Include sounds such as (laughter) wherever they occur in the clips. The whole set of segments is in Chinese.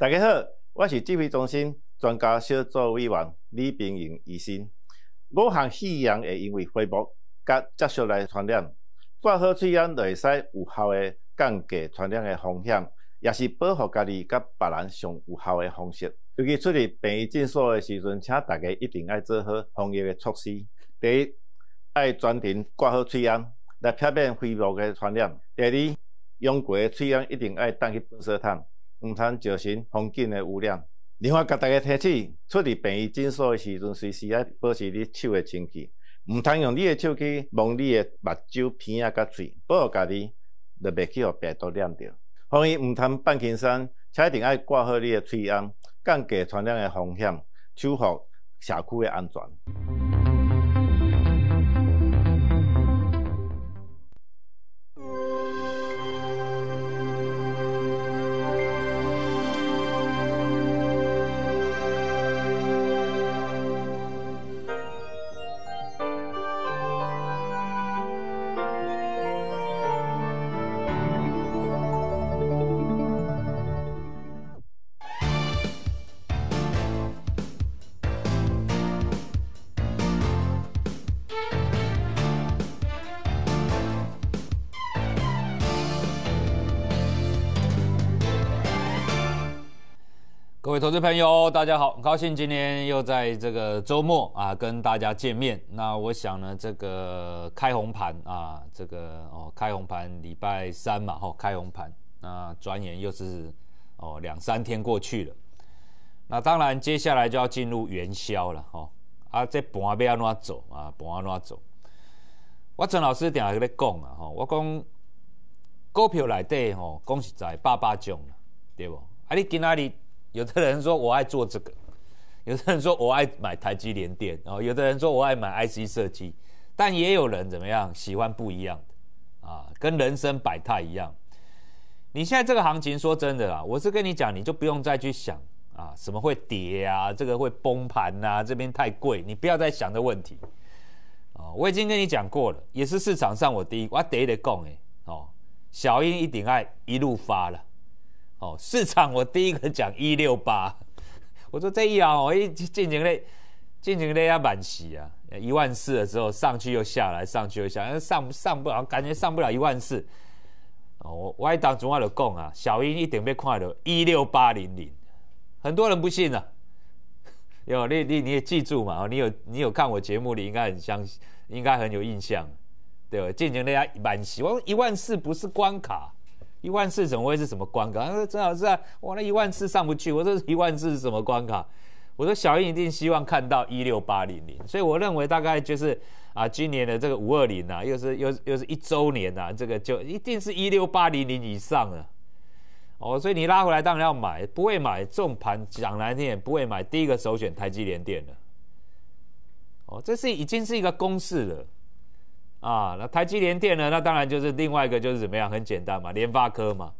大家好，我是指挥中心专家小组委员李炳莹医生。武汉肺炎会因为肺部甲接触来传染，挂好口罩就会使有效诶降低传染的风险，也是保护家己甲别人上有效的方式。尤其出入病院诊所的时阵，请大家一定要做好防疫的措施。第一，要全程挂好口罩来避免飞沫的传染；第二，用过的口罩一定爱带去垃圾桶。唔通造成风景的污染。另外，甲大家提醒，出入病院诊所的时阵，随时要保持你手的清洁，毋通用你的手去摸你的目睭、鼻啊、甲嘴，保护家己，就别去互病毒染着。所以，毋通放轻松，且一定要挂好你的喙安，降低传染的风险，守护社区的安全。投资朋友，大家好，很高兴今天又在这个周末啊跟大家见面。那我想呢，这个开红盘啊，这个哦开红盘，礼拜三嘛吼，开红盘。那转眼又是哦两三天过去了。那当然接下来就要进入元宵了吼啊，这盘要怎走啊？盘要怎走？我陈老师顶下在讲啊吼，我讲股票来底吼，讲实在八八将，对不？啊，你今仔日。有的人说我爱做这个，有的人说我爱买台积联电，哦，有的人说我爱买 IC 设计，但也有人怎么样喜欢不一样的啊，跟人生百态一样。你现在这个行情，说真的啦，我是跟你讲，你就不用再去想啊，什么会跌啊，这个会崩盘呐，这边太贵，你不要再想这问题啊。我已经跟你讲过了，也是市场上我第一，我第一的讲诶，哦，小英一顶爱一路发了。哦，市场我第一个讲一六八，我说这一啊，我一进行类进行类压满洗啊，一万四的时候上去又下来，上去又下，上上不好，感觉上不了一万四。哦，我我当主我就讲啊，小英一定被看的，一六八零零，很多人不信啊。有你你你也记住嘛，你有你有看我节目你应该很相信，应该很有印象，对吧？进行类压满洗，我一万四不是关卡。一万次怎么会是什么关卡？他说曾老师啊！我那一万次上不去，我说一万次是什么关卡？我说小英一定希望看到一六八零零，所以我认为大概就是啊，今年的这个五二零啊，又是又又是一周年呐，这个就一定是一六八零零以上了。哦，所以你拉回来当然要买，不会买重盘讲难听也不会买，第一个首选台积联电了。哦，这是已经是一个公式了。啊，那台积联电呢？那当然就是另外一个，就是怎么样？很简单嘛，联发科嘛，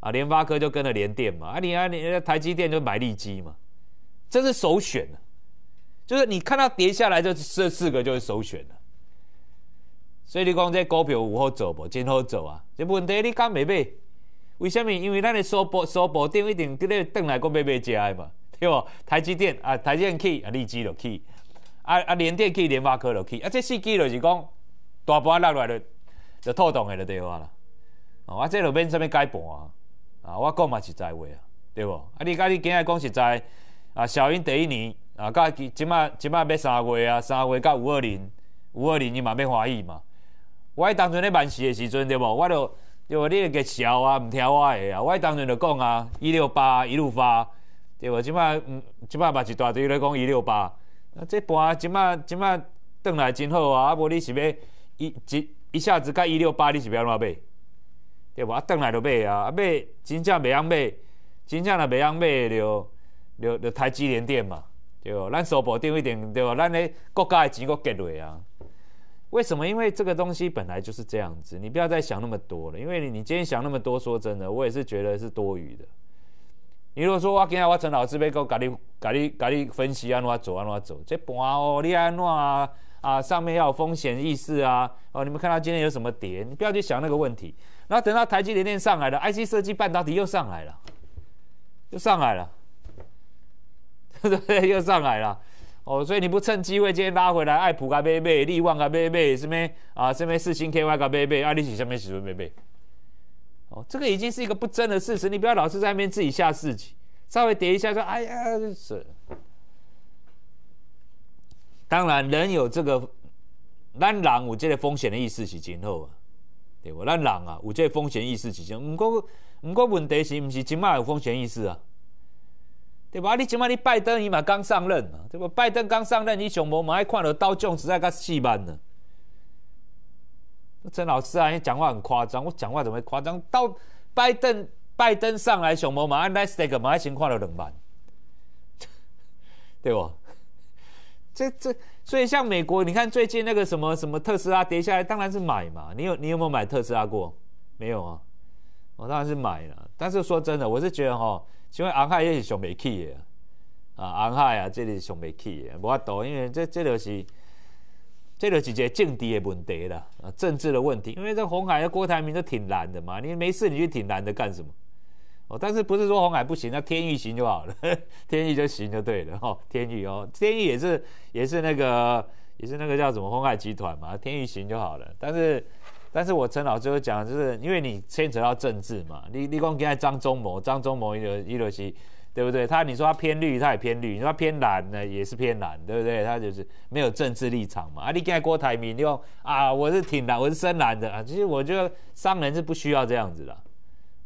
啊，联发科就跟着联电嘛。啊，你啊，联台积电就买利基嘛，这是首选的。就是你看到跌下来，就这四个就是首选的。所以，你讲这股票有好走不？真好走啊！这问题你敢没买为什么？因为咱的收报收报点一定，今日等来国买买家的嘛，对不？台积电啊，台积去啊，利基就去啊啊，联电去，联发科就去，啊，这四基就是讲。大盘落来咧，就套动下了，对伐啦？啊，我这路边啥物改盘啊？啊，我讲嘛实在话啊，对无啊，你甲你今日讲实在啊，小英第一年啊，甲即摆，即摆要三月啊，三月甲五二零，五二零伊嘛要欢喜嘛？我当阵咧万事的时阵，对无，我着对无，你个笑啊，毋听我的啊！我当阵就讲啊，一六八一路发，对无，即摆嗯，即摆嘛一大堆咧讲一六八，那这盘即摆，即摆转来真好啊，啊无你是要？一一下子，甲一六八，你是不要怎买，对吧？等来就买啊，啊买真正袂用买，真正若袂用买就就就台积联电嘛，对，咱首部定位点，对吧？咱咧国家的钱够给力啊。为什么？因为这个东西本来就是这样子，你不要再想那么多了。因为你今天想那么多，说真的，我也是觉得是多余的。你如果说我今天我陈老师，别我搞你搞你搞你分析安怎走安怎走？这盘哦，你安怎？啊，上面要有风险意识啊！哦，你们看他今天有什么跌，你不要去想那个问题。然后等到台积电上来了，IC 设计半导体又上来了，又上来了，对 (laughs) 不对？又上来了。哦，所以你不趁机会今天拉回来，爱普噶贝贝，力旺噶贝贝，什么啊？这边四星 KY 噶贝贝，阿里系什么什多贝贝？哦，这个已经是一个不争的事实，你不要老是在那边自己吓自己，稍微跌一下说，哎呀，是。当然，人有这个，咱人有这个风险的意识是真好啊，对不？咱人啊，有这个风险意识是真。后。不过，不过问题是，不是今麦有风险意识啊？对吧？你今麦你拜登伊嘛刚上任嘛，对不？拜登刚上任，你熊无嘛爱看到刀剑，实在个戏班呢。陈老师啊，你讲话很夸张，我讲话怎么会夸张？到拜登，拜登上来熊无嘛爱拿 stick，嘛爱先看到两万，对不？这这，所以像美国，你看最近那个什么什么特斯拉跌下来，当然是买嘛。你有你有没有买特斯拉过？没有啊，我当然是买了。但是说真的，我是觉得哈，因为红海也是上没去的啊，红海啊，这里是上没去的，不要多，因为这这都是这都是一个政治的问题了啊，政治的问题。因为这红海的郭台铭都挺难的嘛，你没事你去挺难的干什么？但是不是说红海不行，那天域行就好了，(laughs) 天域就行就对了。哦，天域哦，天域也是也是那个也是那个叫什么红海集团嘛，天域行就好了。但是但是我陈老就有讲，就是因为你牵扯到政治嘛，你你光跟在张忠谋，张忠谋一六一六七，对不对？他你说他偏绿，他也偏绿；你说他偏蓝呢，也是偏蓝，对不对？他就是没有政治立场嘛。啊，你在郭台铭用啊，我是挺蓝，我是深蓝的啊。其实我觉得商人是不需要这样子的。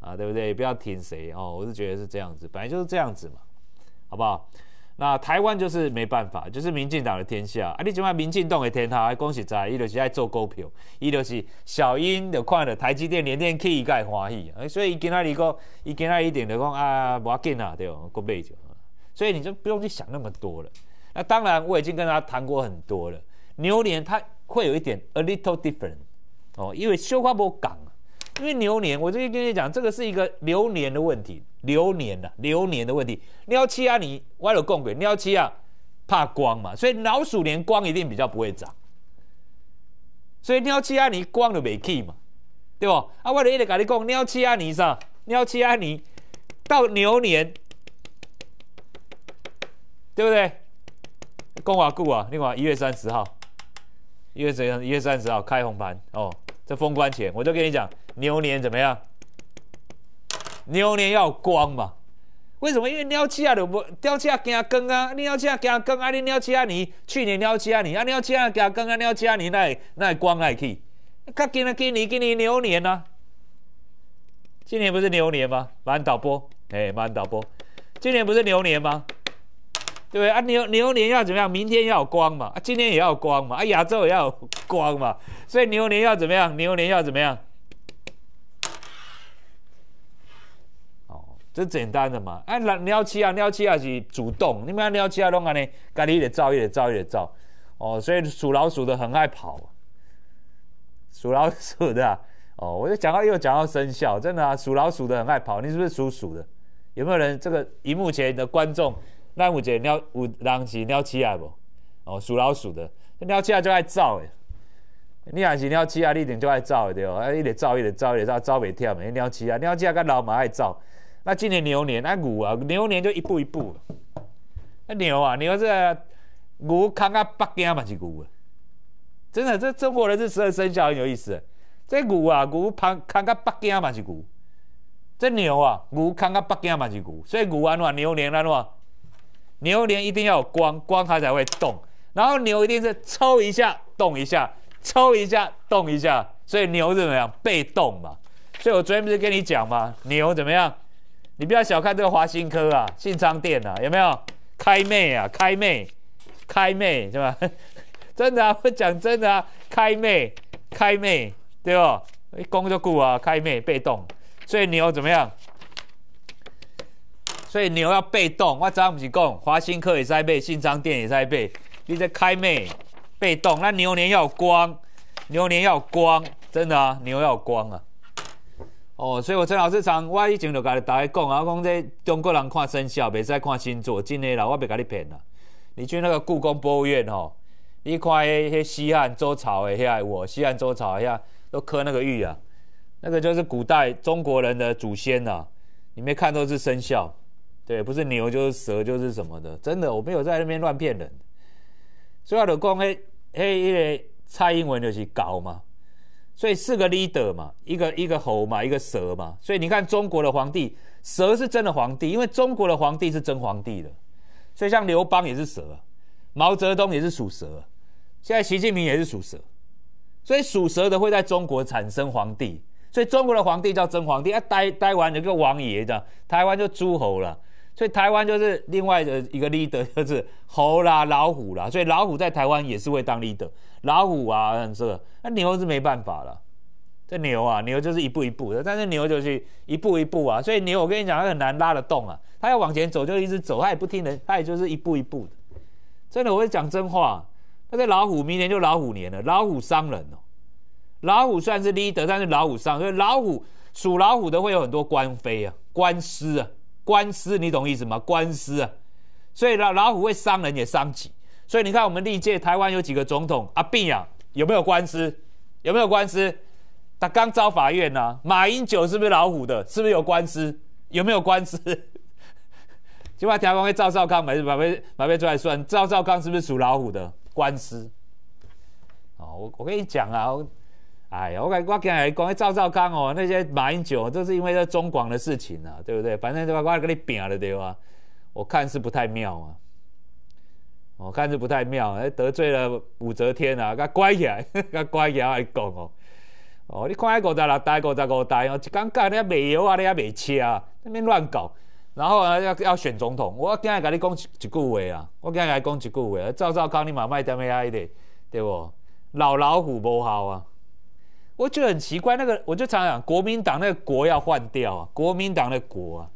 啊，对不对？不要听谁哦，我是觉得是这样子，本来就是这样子嘛，好不好？那台湾就是没办法，就是民进党的天下。啊，你怎么民进党的天下，讲实在，伊就是爱做股票，伊就是小英就看了台积电、连电起，伊该欢喜。所以伊今仔日讲，伊今仔一点就讲啊，无要紧啊，对哦，过背就。所以你就不用去想那么多了。那当然，我已经跟他谈过很多了。牛年他会有一点 a little different 哦，因为修花博港。因为牛年，我就跟你讲，这个是一个牛年的问题，牛年呐，牛年的问题。幺七啊，你歪了共轨，幺七啊，怕光嘛，所以老鼠年光一定比较不会涨，所以幺七啊，你光就没去嘛，对吧？啊，我了一直跟你讲，幺七啊，你上，幺七啊，你到牛年，对不对？公华固啊，另外一月三十号，一月怎样？一月三十号开红盘哦，这封关前，我就跟你讲。牛年怎么样？牛年要光嘛？为什么？因为鸟气啊，你不鸟气啊，加更啊，鸟气啊，加更，啊，你鸟气啊，你去年鸟气啊，你啊，鸟气啊，加更啊，鸟气啊，你那那光爱去？他今年今年今年牛年啊？今年不是牛年吗？慢导播，哎，慢导播，今年不是牛年吗？对不对啊？牛牛年要怎么样？明天要光嘛？啊，今天也要光嘛？啊，亚洲也要光嘛？所以牛年要怎么样？牛年要怎么样？这简单的嘛，哎，尿起啊，尿起啊是主动，你们尿起啊拢安尼，个里一直走，一直走，一直走。哦，所以属老鼠的很爱跑，属老鼠的，啊、哦，我就讲到又讲到生肖，真的啊，属老鼠的很爱跑，你是不是属鼠的？有没有人这个荧幕前的观众，屏幕前尿五狼起尿起啊不？哦，属老鼠的，尿起啊就爱造哎，你也是尿起啊，你一定就爱走哎，对哦，啊，一直走，一直走，一直走，走袂停的，尿起啊，尿起啊，个老嘛爱走。那今年牛年，那牛啊，牛年就一步一步。那牛啊，牛是牛扛啊北京嘛，是牛。啊。真的，这中国人这十二生肖很有意思。这牛啊，牛扛扛啊北京嘛，是牛。这牛啊，牛扛啊北京嘛，是牛。所以牛啊，牛年那什牛年一定要有光，光它才会动。然后牛一定是抽一下动一下，抽一下动一下，所以牛怎么样？被动嘛。所以我昨天不是跟你讲嘛，牛怎么样？你不要小看这个华新科啊，信昌店啊，有没有开妹啊？开妹，开妹，是吧？(laughs) 真的啊，我讲真的啊，开妹，开妹，对一攻就攻啊，开妹被动，所以牛怎么样？所以牛要被动，我上不是讲华新科也在背，信昌店也在背，你在开妹被动，那牛年要光，牛年要光，真的啊，牛要光啊。哦，所以我陈老师常我以前就甲你大家讲啊，我讲这中国人看生肖袂使看星座，真的啦，我袂甲你骗啦。你去那个故宫博物院吼，一块一些西汉周朝诶，遐我西汉周朝遐都刻那个玉啊，那个就是古代中国人的祖先呐。你没看都是生肖，对，不是牛就是蛇就是什么的，真的，我没有在那边乱骗人。所以我就讲，诶，嘿，一个蔡英文就是狗嘛。所以四个 leader 嘛，一个一个猴嘛，一个蛇嘛。所以你看中国的皇帝，蛇是真的皇帝，因为中国的皇帝是真皇帝的。所以像刘邦也是蛇，毛泽东也是属蛇，现在习近平也是属蛇。所以属蛇的会在中国产生皇帝。所以中国的皇帝叫真皇帝，啊，待待完有个王爷的，台湾就诸侯了。所以台湾就是另外的一个 leader，就是猴啦、老虎啦。所以老虎在台湾也是会当 leader。老虎啊，这那牛是没办法了。这牛啊，牛就是一步一步的，但是牛就是一步一步啊。所以牛，我跟你讲，它很难拉得动啊。它要往前走，就一直走，它也不听人，它也就是一步一步的。真的，我会讲真话。那这老虎，明年就老虎年了。老虎伤人哦。老虎虽然是 leader，但是老虎伤，所以老虎属老虎的会有很多官非啊、官司啊。官司，你懂意思吗？官司啊，所以老老虎会伤人也伤己。所以你看我们历届台湾有几个总统啊，病啊，有没有官司？有没有官司？他刚招法院啊。马英九是不是老虎的？是不是有官司？有没有官司？另 (laughs) 把台湾会赵少康，买买被买被出来算？赵少康是不是属老虎的官司？哦，我我跟你讲啊。哎呀，我感我感觉讲一赵赵康哦，那些马英九都是因为这中广的事情啊，对不对？反正就我给你拼了，对吧？我看是不太妙啊，我看是不太妙，得罪了武则天啊，他乖 (laughs) 起来，他乖起来还讲哦，哦，你看这个在那呆，这个在那哦，一讲讲你啊卖油啊，你啊卖车啊，那边乱搞，然后啊要要选总统，我今日甲你讲一句话啊，我今甲你讲一句话，赵赵康你嘛卖掉咩啊的，对不？老老虎无效啊！我得很奇怪，那个我就常常讲，国民党那个国要换掉啊，国民党的国啊，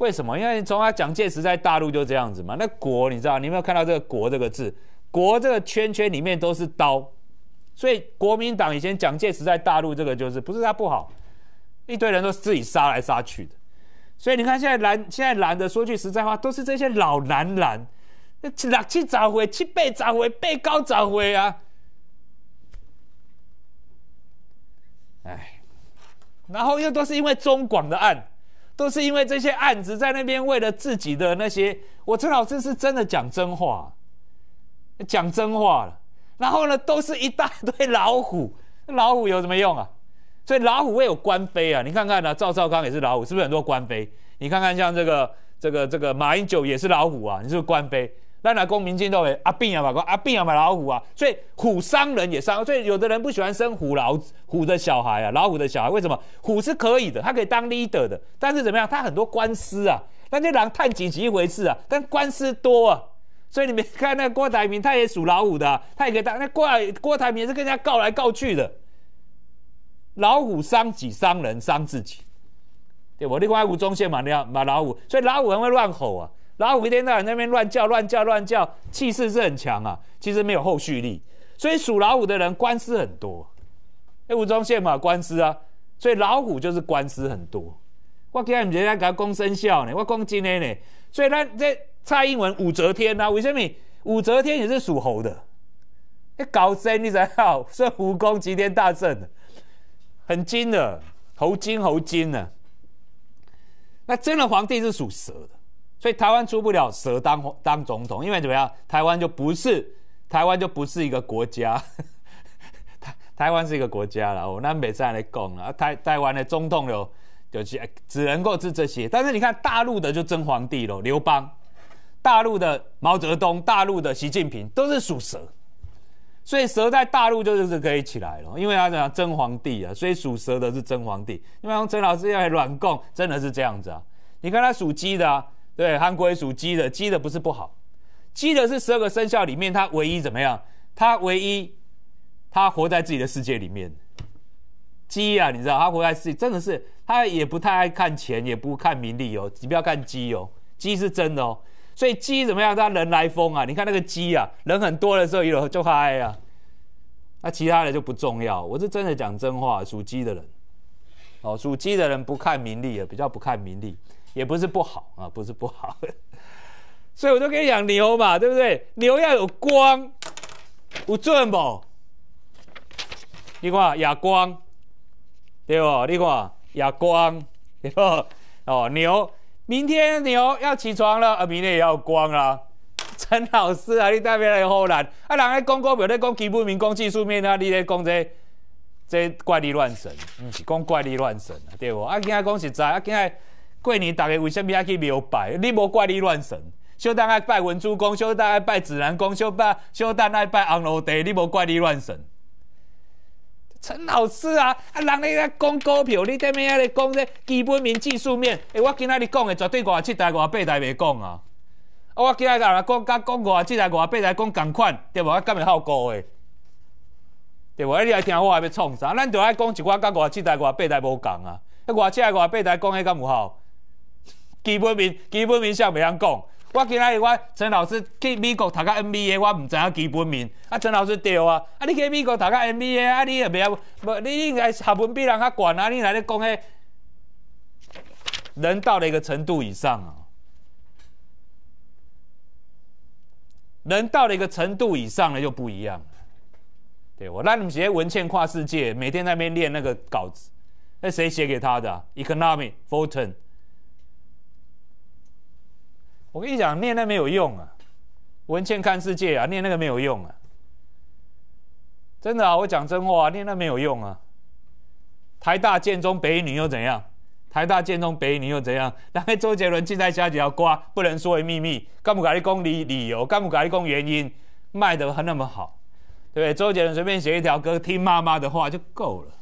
为什么？因为从他蒋介石在大陆就这样子嘛，那国你知道，你有没有看到这个国这个字？国这个圈圈里面都是刀，所以国民党以前蒋介石在大陆这个就是不是他不好，一堆人都自己杀来杀去的，所以你看现在蓝现在蓝的说句实在话，都是这些老蓝蓝，七六七十回七八十回被高十回啊。唉，然后又都是因为中广的案，都是因为这些案子在那边为了自己的那些，我陈老师是真的讲真话，讲真话了。然后呢，都是一大堆老虎，老虎有什么用啊？所以老虎也有官非啊。你看看呢，赵少康也是老虎，是不是很多官非？你看看像这个、这个、这个马英九也是老虎啊，你是不是官非？那拿公民进斗的阿变啊嘛，阿变啊嘛老虎啊，所以虎伤人也伤，所以有的人不喜欢生虎老虎的小孩啊，老虎的小孩为什么？虎是可以的，它可以当 leader 的，但是怎么样？它很多官司啊，那这狼探几级一回事啊，但官司多啊，所以你们看那郭台铭他也属老虎的，他也可以当那郭郭台铭也是跟人家告来告去的，老虎伤己伤人伤自己，对不？另外吴宗宪嘛，要马老虎，所以老虎很会乱吼啊。老虎一天到晚在那边乱叫乱叫乱叫，气势是很强啊，其实没有后续力，所以属老虎的人官司很多。哎，武宗宪嘛官司啊，所以老虎就是官司很多。我见人家给他公生肖呢，我公今天呢，所以他这蔡英文、武则天呐，为什么武则天也是属猴的？你搞真，你才好以武功齐天大圣很精的猴精猴精呢。那真的皇帝是属蛇的。所以台湾出不了蛇当当总统，因为怎么样？台湾就不是台湾就不是一个国家，(laughs) 台台湾是一个国家了。我那北三来讲了，台台湾的总统有，就只只能够是这些。但是你看大陆的就真皇帝了，刘邦、大陆的毛泽东、大陆的习近平都是属蛇，所以蛇在大陆就是可以起来了，因为他讲真皇帝啊，所以属蛇的是真皇帝。因为陈老师要来软供，真的是这样子啊？你看他属鸡的。对，憨国属鸡的，鸡的不是不好，鸡的是十二个生肖里面它唯一怎么样？它唯一，它活在自己的世界里面。鸡啊，你知道它活在世，真的是它也不太爱看钱，也不看名利哦。你不要看鸡哦，鸡是真的哦。所以鸡怎么样？它人来疯啊！你看那个鸡啊，人很多的时候，一就嗨啊。那其他的就不重要。我是真的讲真话，属鸡的人，哦，属鸡的人不看名利啊，比较不看名利。也不是不好啊，不是不好，(laughs) 所以我都给养牛嘛，对不对？牛要有光，有正不？你看哑光，对不？你看哑光，对不？哦，牛，明天牛要起床了，啊，明天也要光啊。陈老师啊，你代表来后南。啊，人家公公不要讲基本面，讲技术面啊，你在讲这这怪力乱神，嗯，讲怪力乱神，对不？啊，讲实在啊，讲。过年，大家为什么爱去庙拜？你无怪你乱神。小丹爱拜文殊公，小丹爱拜紫兰公，小丹小丹爱拜红罗地。你无怪你乱神。陈老师啊，啊，人咧在讲股票，你对面咧讲这基本面、技术面。诶，我今仔日讲的，绝对我七代我八台袂讲啊。啊，我跟甲人讲，讲讲我七代我八台讲共款，对无？阿根本好高诶，对无？阿你来听我阿要创啥？咱就爱讲一寡，讲我七代我八台无共啊。迄我七代我八台讲迄敢有效。基本面，基本面，笑袂晓讲。我今日我陈老师去美国读个 MBA，我唔知啊基本面。啊，陈老师对啊，啊，你去美国读个 MBA，啊，你也袂晓，无，你应该学问比人较悬啊。你来咧讲迄，人到了一个程度以上啊，人到了一个程度以上了，就不一样了。对我让你们写文茜跨世界，每天那边练那个稿子，那谁写给他的 e c o n o m i c Fortune。我跟你讲，念那没有用啊，文茜看世界啊，念那个没有用啊，真的啊，我讲真话，念那没有用啊。台大建中北一女又怎样？台大建中北一女又怎样？那周杰伦尽在下几条瓜，不能说的秘密，干不改一公理理由，干不改一公原因，卖的还那么好，对不对？周杰伦随便写一条歌，听妈妈的话就够了。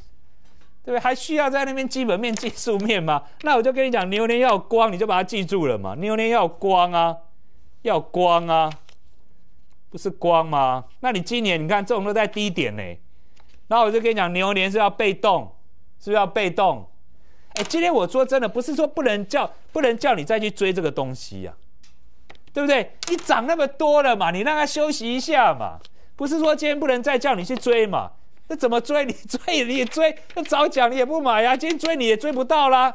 对不对？还需要在那边基本面、技术面吗？(laughs) 那我就跟你讲，牛年要光，你就把它记住了嘛。牛年要光啊，要光啊，不是光吗？那你今年你看，这种都在低点呢。那我就跟你讲，牛年是要被动，是不是要被动？哎，今天我说真的，不是说不能叫不能叫你再去追这个东西呀，对不对？你涨那么多了嘛，你让它休息一下嘛，不是说今天不能再叫你去追嘛。那怎么追？(laughs) 你追，你追，那早讲你也不买呀。今天追你也追不到啦。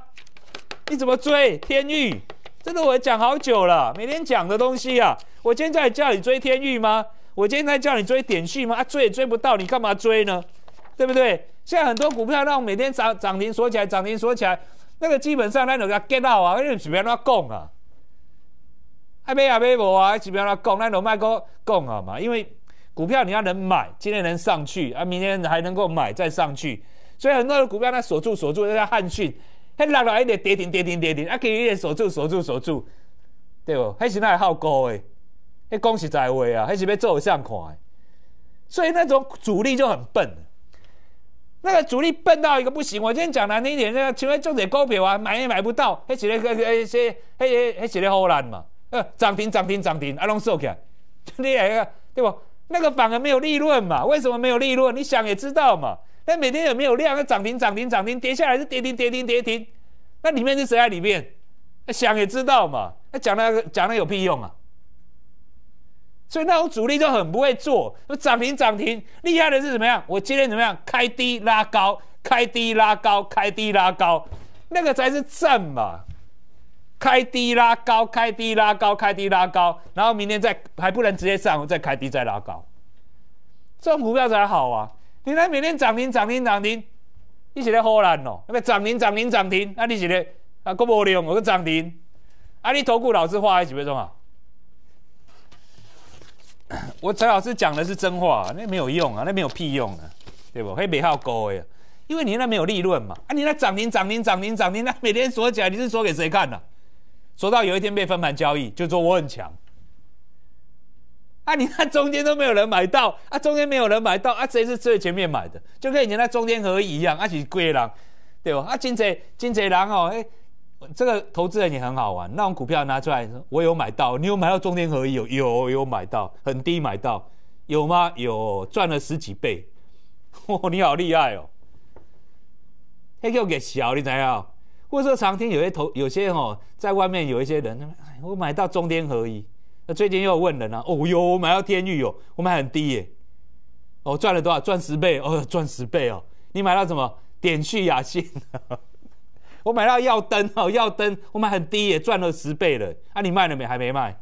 你怎么追？天域，这个我讲好久了，每天讲的东西呀。我今天在叫你追天域吗？我今天在叫你追点旭吗？啊，追也追不到，你干嘛追呢？对不对？现在很多股票让我每天涨涨停锁起来，涨停锁起来，那个基本上那种给它 u t 啊，那种基本上它供啊，还没啊没无啊，基本上它供，那种卖股供啊嘛，因为。股票你要能买，今天能上去啊，明天还能够买再上去，所以很多的股票它锁住锁住，像汉讯，嘿拉了一点跌停跌停跌停，啊给伊锁住锁住锁住，对不？嘿是那好高的，嘿讲实在话啊，还是要做相看的，所以那种主力就很笨，那个主力笨到一个不行。我今天讲难听一点，那个请问重点勾撇啊，买也买不到，还起来个个些嘿还嘿起来好难嘛，呃涨停涨停涨停啊拢收起来，(laughs) 你来个对不？那个反而没有利润嘛？为什么没有利润？你想也知道嘛？那每天有没有量，那涨停涨停涨停，跌下来是跌停跌停跌停，那里面是谁在里面？想也知道嘛？那讲那个讲那有屁用啊？所以那种主力就很不会做，涨停涨停厉害的是怎么样？我今天怎么样？开低拉高，开低拉高，开低拉高，那个才是正嘛。开低拉高，开低拉高，开低拉高，然后明天再还不能直接上，再开低再拉高，这种股票才好啊！你那每天涨停涨停涨停，你是在胡乱哦，那涨停涨停涨停，啊，你是在啊？国宝量，我跟涨停，啊，你投顾老师话还几分钟啊？(coughs) 我陈老师讲的是真话，那没有用啊，那没有屁用啊，对不？黑尾号高哎，因为你那没有利润嘛，啊，你那涨停涨停涨停涨停，那每天锁来，你是锁给谁看啊？说到有一天被分盘交易，就说我很强。啊，你看中间都没有人买到，啊，中间没有人买到，啊，谁是最前面买的？就跟以前那中天合一一样，啊，是贵狼，对吧？啊，金贼金贼狼哦，哎，这个投资人也很好玩。那种股票拿出来，我有买到，你有买到中天合？一有有有买到，很低买到，有吗？有，赚了十几倍。哦，(laughs) 你好厉害哦。他叫叶小，你知要？或者说，常听有些投有些哦，在外面有一些人，我买到中天合一，那最近又问人啊，哦哟，我买到天域哦，我买很低耶，我赚了多少？赚十倍哦，赚十倍哦。你买到什么？点去雅兴。(laughs) 我买到耀灯哦，耀灯，我买很低耶，赚了十倍了。啊，你卖了没？还没卖。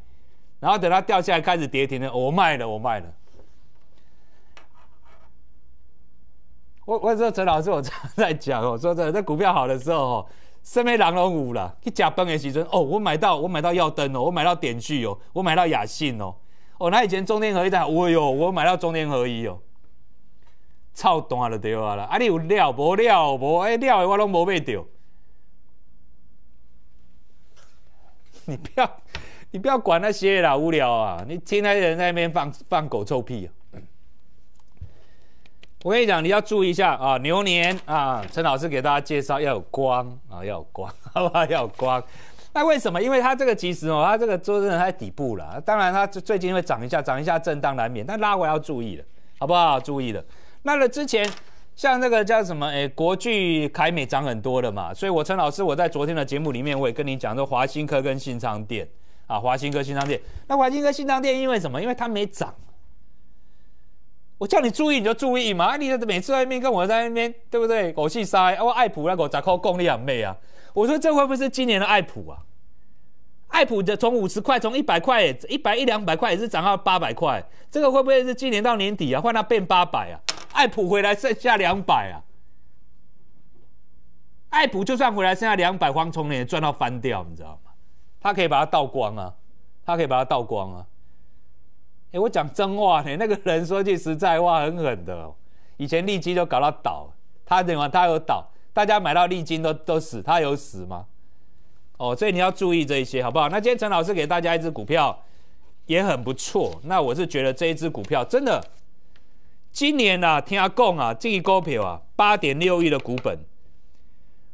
然后等它掉下来开始跌停了，我卖了，我卖了。我我说陈老师，我常在讲哦，说真的，那股票好的时候哦。什么狼人五啦？去加登给时阵，哦。我买到我买到耀灯哦，我买到点聚哦，我买到雅信哦。哦，那以前中天合一的，我有我买到中天合一哦，操蛋了对啊啦。啊，你有料，无料，无哎料的我拢无买着，(laughs) 你不要，你不要管那些啦，无聊啊！你听那些人在那边放放狗臭屁啊！我跟你讲，你要注意一下啊！牛年啊，陈老师给大家介绍要有光啊，要有光，(laughs) 好不好？要有光。那为什么？因为它这个其实哦，它这个周正在底部了。当然，它最近会涨一下，涨一下震荡难免，但拉回要注意了，好不好？注意了。那个之前像那个叫什么？哎，国巨、凯美涨很多的嘛。所以我陈老师我在昨天的节目里面我也跟你讲，说华兴科跟新昌店啊，华兴科、新昌店。那华兴科、新昌店因为什么？因为它没涨。我叫你注意你就注意嘛！你每次在那边跟我在那边，对不对？狗气塞啊！我爱普那狗咋靠功力养妹啊？我说这会不会是今年的爱普啊？爱普的从五十块从一百块一百一两百块也是涨到八百块，这个会不会是今年到年底啊？换它变八百啊？爱普回来剩下两百啊？爱普就算回来剩下两百，黄崇年赚到翻掉，你知道吗？他可以把它倒光啊！他可以把它倒光啊！哎，我讲真话呢，那个人说句实在话，很狠的。以前利基都搞到倒，他怎么他有倒？大家买到利金都都死，他有死吗？哦，所以你要注意这一些，好不好？那今天陈老师给大家一只股票，也很不错。那我是觉得这一只股票真的，今年呢，听阿贡啊，这一股票啊，八点六亿的股本，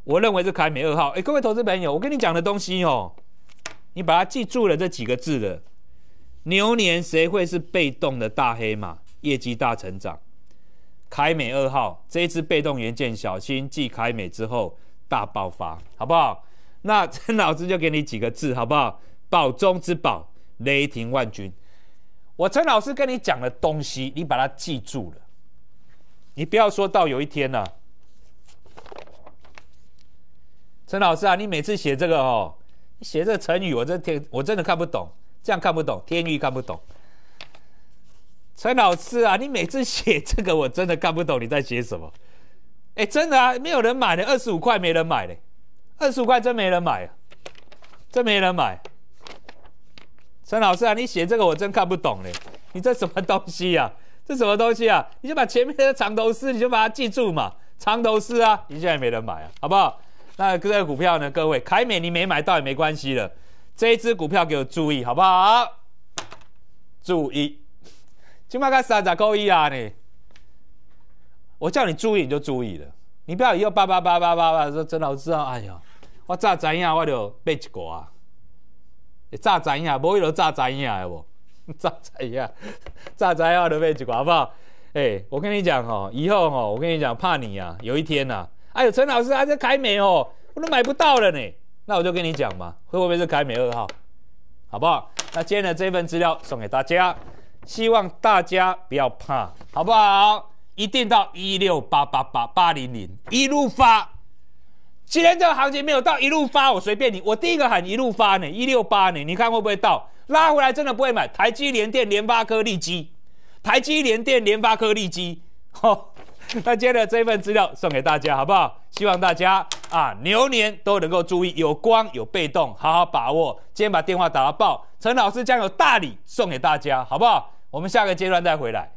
我认为是凯美二号。哎，各位投资朋友，我跟你讲的东西哦，你把它记住了这几个字的。牛年谁会是被动的大黑马？业绩大成长，凯美二号这一支被动元件，小心继凯美之后大爆发，好不好？那陈老师就给你几个字，好不好？宝中之宝，雷霆万钧。我陈老师跟你讲的东西，你把它记住了，你不要说到有一天呢，陈老师啊，你每次写这个哦，你写这个成语，我这天我真的看不懂。这样看不懂，天域看不懂。陈老师啊，你每次写这个我真的看不懂你在写什么。哎，真的啊，没有人买的，二十五块没人买的，二十五块真没人买，真没人买。陈老师啊，你写这个我真看不懂嘞，你这什么东西啊？这什么东西啊？你就把前面的长头丝，你就把它记住嘛，长头丝啊，一下在没人买啊，好不好？那各个股票呢？各位，凯美你没买到也没关系了。这一只股票给我注意，好不好？注意，今麦个三十够意啊！你，我叫你注意，你就注意了。你不要以后叭叭叭叭叭叭说陈老师啊，哎呦，我咋知影？我就背一个啊！咋知影？没有咋知影的无？咋 (laughs) 知影？咋 (laughs) 知影？我就背一个好不好？哎，我跟你讲哦，以后哦，我跟你讲怕你啊，有一天呐，哎呦，陈老师，还在凯美哦，我都买不到了呢。那我就跟你讲嘛，会不会是凯美二号，好不好？那今天的这份资料送给大家，希望大家不要怕，好不好？一定到一六八八八八零零一路发。今天这个行情没有到一路发，我随便你。我第一个喊一路发呢，一六八呢，你看会不会到？拉回来真的不会买台积联电联发科、利基，台积联电联发科、利基。好，(laughs) 那今天的这份资料送给大家，好不好？希望大家啊，牛年都能够注意有光有被动，好好把握。今天把电话打到爆，陈老师将有大礼送给大家，好不好？我们下个阶段再回来。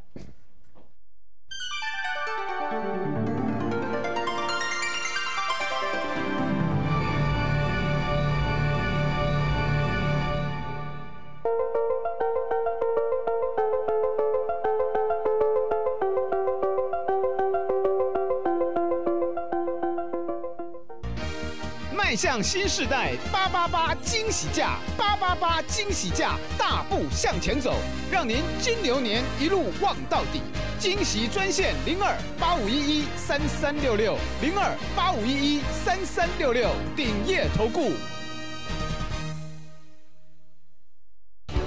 向新时代，八八八惊喜价，八八八惊喜价，大步向前走，让您金牛年一路旺到底。惊喜专线零二八五一一三三六六，零二八五一一三三六六，顶业投顾。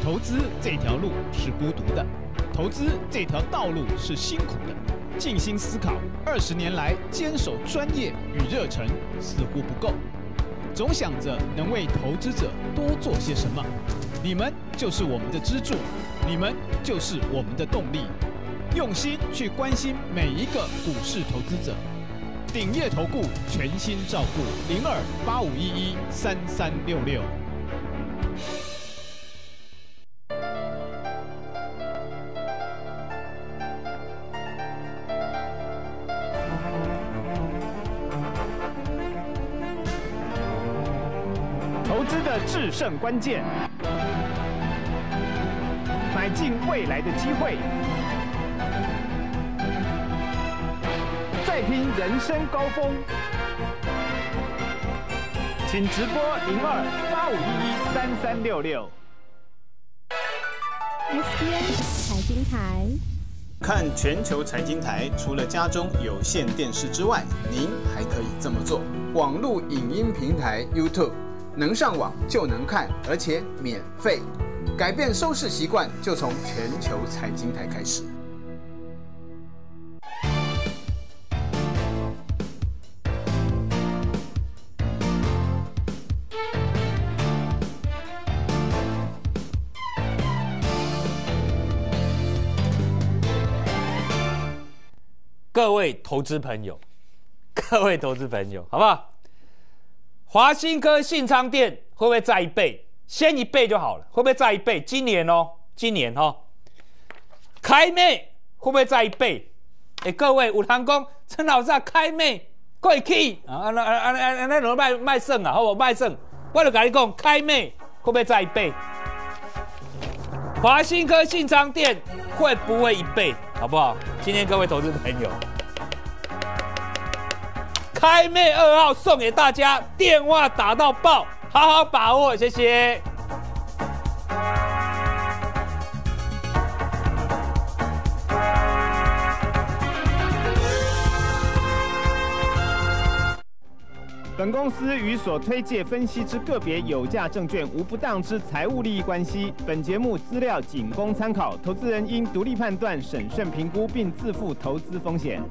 投资这条路是孤独的，投资这条道路是辛苦的，静心思考二十年来坚守专业与热忱，似乎不够。总想着能为投资者多做些什么，你们就是我们的支柱，你们就是我们的动力，用心去关心每一个股市投资者。鼎业投顾，全心照顾，零二八五一一三三六六。更关键，买进未来的机会，再拼人生高峰，请直播零二八五一一三三六六，SBN 财经台。看全球财经台，除了家中有线电视之外，您还可以这么做：网络影音平台 YouTube。能上网就能看，而且免费，改变收视习惯就从全球财经台开始。各位投资朋友，各位投资朋友，好不好？华新科信昌店会不会再一倍？先一倍就好了。会不会再一倍？今年哦，今年哈，开妹会不会再一倍？哎，各位有堂公陈老师，开妹贵起啊！那那那那那那罗卖卖肾啊！好我卖肾，我就跟你讲，开妹会不会再一倍？华新科信昌店会不会一倍？好不好？今天各位投资朋友。开妹二号送给大家，电话打到爆，好好把握，谢谢。本公司与所推介分析之个别有价证券无不当之财务利益关系，本节目资料仅供参考，投资人应独立判断、审慎评估，并自负投资风险。